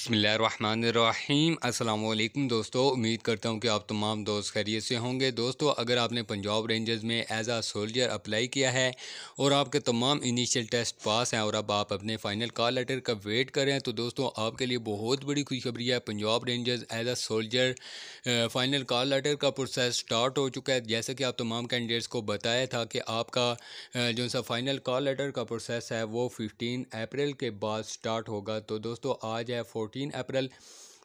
बसमीम् अल्लाम दोस्तों उम्मीद करता हूँ कि आप तमाम दोस्त खैरियत से होंगे दोस्तों अगर आपने पंजाब रेंजर्स में एज आ सोल्जर अप्लाई किया है और आपके तमाम इनिशियल टेस्ट पास हैं और अब आप अपने फ़ाइनल कॉल लेटर का वेट करें तो दोस्तों आपके लिए बहुत बड़ी खुशखबरी है Punjab Rangers as a soldier final call letter का प्रोसेस स्टार्ट हो चुका है जैसे कि आप तमाम कैंडिडेट्स को बताया था कि आपका जो सा फ़ाइनल कॉल लेटर का प्रोसेस है वो फिफ्टीन अप्रैल के बाद स्टार्ट होगा तो दोस्तों आज है फोर 14 अप्रैल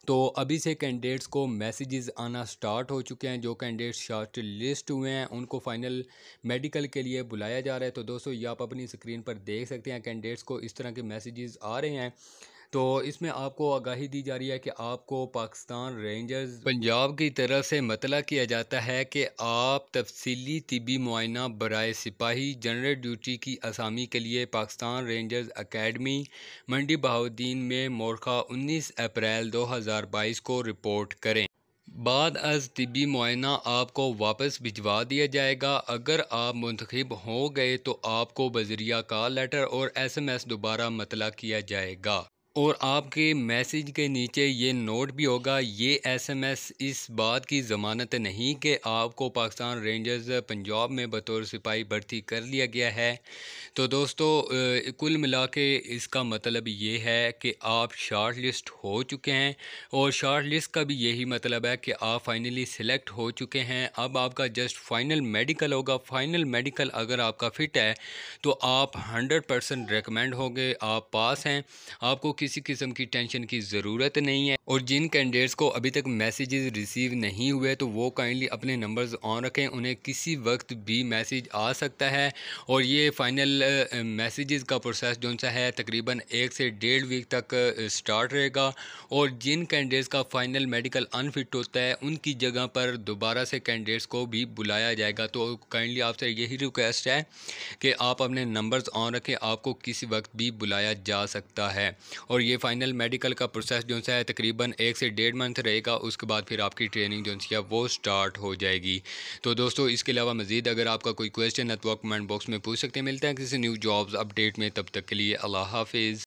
तो अभी से कैंडिडेट्स को मैसेजेस आना स्टार्ट हो चुके हैं जो कैंडिडेट्स शार्ट लिस्ट हुए हैं उनको फाइनल मेडिकल के लिए बुलाया जा रहा है तो दोस्तों ये आप अपनी स्क्रीन पर देख सकते हैं कैंडिडेट्स को इस तरह के मैसेजेस आ रहे हैं तो इसमें आपको आगाही दी जा रही है कि आपको पाकिस्तान रेंजर्स पंजाब की तरफ से मतला किया जाता है कि आप तफसीली तबी मुआना बरए सिपाही जनरल ड्यूटी की असामी के लिए पाकिस्तान रेंजर्स अकेडमी मंडी बहाद्दीन में मोरखा 19 अप्रैल 2022 को रिपोर्ट करें बाद अज तबी मुआना आपको वापस भिजवा दिया जाएगा अगर आप मंतखब हो गए तो आपको बजरिया का लेटर और एस एम एस दोबारा मतला किया जाएगा और आपके मैसेज के नीचे ये नोट भी होगा ये एसएमएस इस बात की ज़मानत नहीं कि आपको पाकिस्तान रेंजर्स पंजाब में बतौर सिपाही भर्ती कर लिया गया है तो दोस्तों कुल मिला के इसका मतलब ये है कि आप शार्ट लिस्ट हो चुके हैं और शार्ट लिस्ट का भी यही मतलब है कि आप फाइनली सिलेक्ट हो चुके हैं अब आपका जस्ट फाइनल मेडिकल होगा फाइनल मेडिकल अगर आपका फिट है तो आप हंड्रेड परसेंट रिकमेंड होंगे आप पास हैं आपको किसी किस्म की टेंशन की ज़रूरत नहीं है और जिन कैंडिडेट्स को अभी तक मैसेजेस रिसीव नहीं हुए तो वो काइंडली अपने नंबर्स ऑन रखें उन्हें किसी वक्त भी मैसेज आ सकता है और ये फाइनल मैसेजेस का प्रोसेस जो सा है तकरीबन एक से डेढ़ वीक तक स्टार्ट रहेगा और जिन कैंडिडेट्स का फाइनल मेडिकल अनफिट होता है उनकी जगह पर दोबारा से कैंडिडेट्स को भी बुलाया जाएगा तो काइंडली आपसे यही रिक्वेस्ट है कि आप अपने नंबर्स ऑन रखें आपको किसी वक्त भी बुलाया जा सकता है और ये फ़ाइनल मेडिकल का प्रोसेस जो सा है तकरीबन तकरीबन एक से डेढ़ मंथ रहेगा उसके बाद फिर आपकी ट्रेनिंग जो है वो स्टार्ट हो जाएगी तो दोस्तों इसके अलावा मज़ीद अगर आपका कोई क्वेश्चन है तो कमेंट बॉक्स में पूछ सकते हैं मिलते हैं किसी न्यू जॉब्स अपडेट में तब तक के लिए अल्लाह हाफिज़